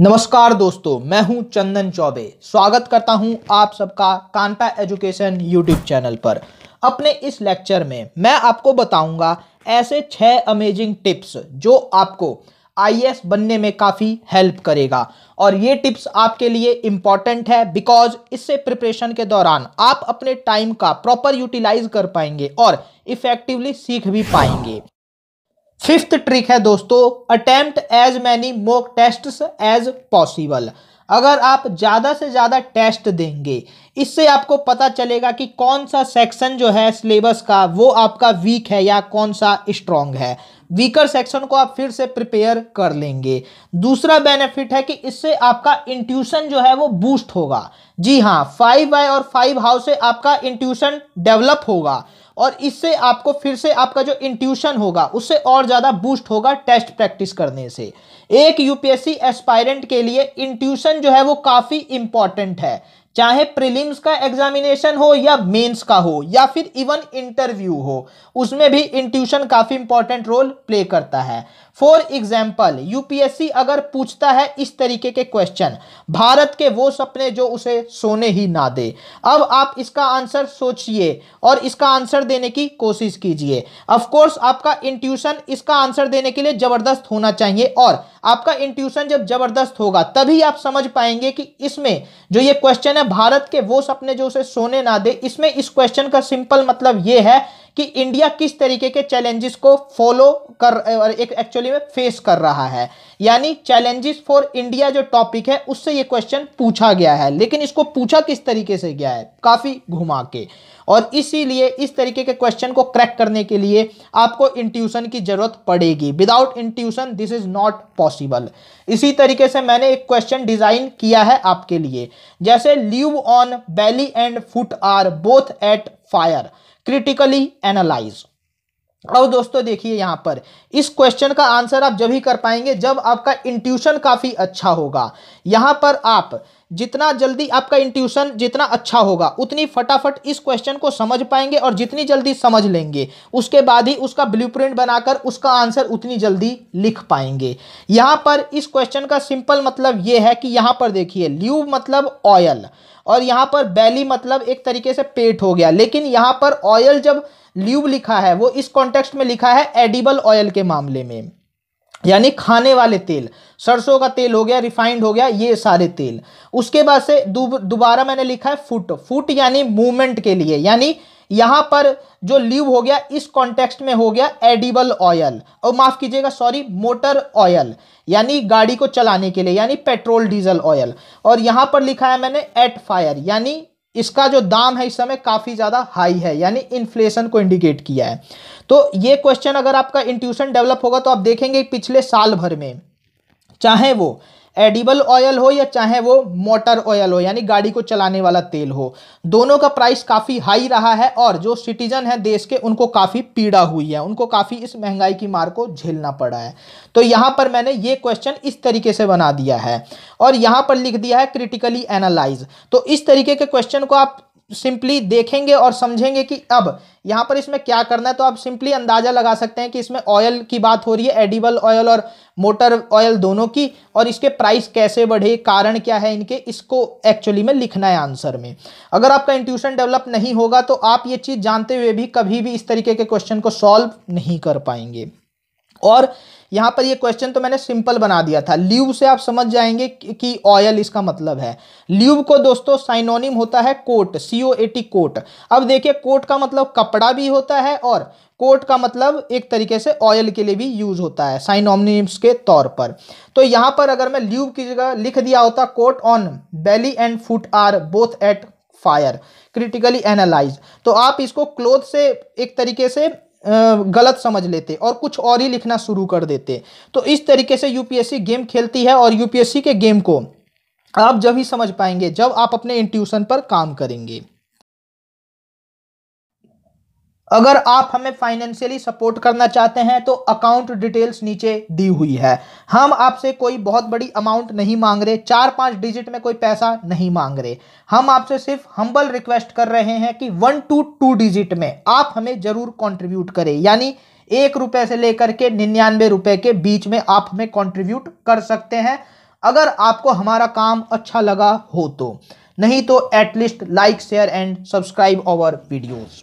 नमस्कार दोस्तों मैं हूं चंदन चौबे स्वागत करता हूं आप सबका कानपा एजुकेशन यूट्यूब चैनल पर अपने इस लेक्चर में मैं आपको बताऊंगा ऐसे छः अमेजिंग टिप्स जो आपको आईएएस बनने में काफ़ी हेल्प करेगा और ये टिप्स आपके लिए इम्पॉर्टेंट है बिकॉज इससे प्रिपरेशन के दौरान आप अपने टाइम का प्रॉपर यूटिलाइज कर पाएंगे और इफ़ेक्टिवली सीख भी पाएंगे फिफ्थ ट्रिक है दोस्तों attempt as many mock test as possible अगर आप ज़्यादा से ज़्यादा टेस्ट देंगे इससे आपको पता चलेगा कि कौन सा सेक्शन जो है सिलेबस का वो आपका वीक है या कौन सा स्ट्रॉन्ग है वीकर सेक्शन को आप फिर से प्रिपेयर कर लेंगे दूसरा बेनिफिट है कि इससे आपका इंट्यूशन जो है वो बूस्ट होगा जी हाँ फाइव बाय और फाइव हाउस से आपका इंट्यूशन डेवलप होगा और इससे आपको फिर से आपका जो इंट्यूशन होगा उससे और ज़्यादा बूस्ट होगा टेस्ट प्रैक्टिस करने से एक यूपीएससी एस्पायरेंट के लिए इंट्यूशन जो है वो काफ़ी इंपॉर्टेंट है चाहे प्रीलिम्स का एग्जामिनेशन हो या मेंस का हो या फिर इवन इंटरव्यू हो उसमें भी इंट्यूशन काफ़ी इंपॉर्टेंट रोल प्ले करता है फॉर एग्जाम्पल यूपीएससी अगर पूछता है इस तरीके के क्वेश्चन भारत के वो सपने जो उसे सोने ही ना दे अब आप इसका आंसर सोचिए और इसका आंसर देने की कोशिश कीजिए अफकोर्स आपका इंट्यूशन इसका आंसर देने के लिए जबरदस्त होना चाहिए और आपका इंट्यूशन जब जबरदस्त होगा तभी आप समझ पाएंगे कि इसमें जो ये क्वेश्चन है भारत के वो सपने जो उसे सोने ना दे इसमें इस क्वेश्चन का सिंपल मतलब ये है कि इंडिया किस तरीके के चैलेंजेस को फॉलो कर एक एक्चुअली में फेस कर रहा है यानी चैलेंजेस फॉर इंडिया जो टॉपिक है उससे ये क्वेश्चन पूछा गया है लेकिन इसको पूछा किस तरीके से गया है काफ़ी घुमा के और इसीलिए इस तरीके के क्वेश्चन को क्रैक करने के लिए आपको इंट्यूशन की ज़रूरत पड़ेगी without intuition this is not possible इसी तरीके से मैंने एक क्वेश्चन डिज़ाइन किया है आपके लिए जैसे live on belly and foot are both at fire critically analyse अब दोस्तों देखिए यहाँ पर इस क्वेश्चन का आंसर आप जब ही कर पाएंगे जब आपका इंट्यूशन काफ़ी अच्छा होगा यहाँ पर आप जितना जल्दी आपका इंट्यूशन जितना अच्छा होगा उतनी फटाफट इस क्वेश्चन को समझ पाएंगे और जितनी जल्दी समझ लेंगे उसके बाद ही उसका ब्लूप्रिंट बनाकर उसका आंसर उतनी जल्दी लिख पाएंगे यहाँ पर इस क्वेश्चन का सिंपल मतलब ये है कि यहाँ पर देखिए ल्यूब मतलब ऑयल और यहाँ पर बैली मतलब एक तरीके से पेट हो गया लेकिन यहाँ पर ऑयल जब ल्यूब लिखा है वो इस कॉन्टेक्स्ट में लिखा है एडिबल ऑयल के मामले में यानी खाने वाले तेल सरसों का तेल हो गया रिफाइंड हो गया ये सारे तेल उसके बाद से दोबारा मैंने लिखा है फुट फुट यानी मूवमेंट के लिए यानी यहां पर जो लीव हो गया इस कॉन्टेक्स्ट में हो गया एडिबल ऑयल और माफ़ कीजिएगा सॉरी मोटर ऑयल यानी गाड़ी को चलाने के लिए यानी पेट्रोल डीजल ऑयल और यहां पर लिखा है मैंने एट फायर यानी इसका जो दाम है इस समय काफ़ी ज़्यादा हाई है यानी इन्फ्लेशन को इंडिकेट किया है तो ये क्वेश्चन अगर आपका इंट्यूशन डेवलप होगा तो आप देखेंगे पिछले साल भर में चाहे वो एडिबल ऑयल हो या चाहे वो मोटर ऑयल हो यानी गाड़ी को चलाने वाला तेल हो दोनों का प्राइस काफ़ी हाई रहा है और जो सिटीजन है देश के उनको काफ़ी पीड़ा हुई है उनको काफ़ी इस महंगाई की मार को झेलना पड़ा है तो यहाँ पर मैंने ये क्वेश्चन इस तरीके से बना दिया है और यहाँ पर लिख दिया है क्रिटिकली एनालाइज तो इस तरीके के क्वेश्चन को आप सिंपली देखेंगे और समझेंगे कि अब यहाँ पर इसमें क्या करना है तो आप सिंपली अंदाज़ा लगा सकते हैं कि इसमें ऑयल की बात हो रही है एडिबल ऑयल और मोटर ऑयल दोनों की और इसके प्राइस कैसे बढ़े कारण क्या है इनके इसको एक्चुअली में लिखना है आंसर में अगर आपका इंट्यूशन डेवलप नहीं होगा तो आप ये चीज़ जानते हुए भी कभी भी इस तरीके के क्वेश्चन को सॉल्व नहीं कर पाएंगे और यहाँ पर ये क्वेश्चन तो मैंने सिंपल बना दिया था ल्यूब से आप समझ जाएंगे कि ऑयल इसका मतलब है ल्यूब को दोस्तों साइनोनिम होता है coat C O A T coat अब देखिए कोट का मतलब कपड़ा भी होता है और कोट का मतलब एक तरीके से ऑयल के लिए भी यूज होता है साइनोनिम्स के तौर पर तो यहाँ पर अगर मैं ल्यूब की जगह लिख दिया होता coat on belly and foot are both at fire critically analyse तो आप इसको क्लोथ से एक तरीके से गलत समझ लेते और कुछ और ही लिखना शुरू कर देते तो इस तरीके से यूपीएससी गेम खेलती है और यूपीएससी के गेम को आप जब ही समझ पाएंगे जब आप अपने इंट्यूशन पर काम करेंगे अगर आप हमें फाइनेंशियली सपोर्ट करना चाहते हैं तो अकाउंट डिटेल्स नीचे दी हुई है हम आपसे कोई बहुत बड़ी अमाउंट नहीं मांग रहे चार पांच डिजिट में कोई पैसा नहीं मांग रहे हम आपसे सिर्फ हम्बल रिक्वेस्ट कर रहे हैं कि वन टू टू डिजिट में आप हमें जरूर कॉन्ट्रीब्यूट करें यानी एक रुपए से लेकर के निन्यानवे रुपए के बीच में आप हमें कॉन्ट्रीब्यूट कर सकते हैं अगर आपको हमारा काम अच्छा लगा हो तो नहीं तो at least like share and subscribe our videos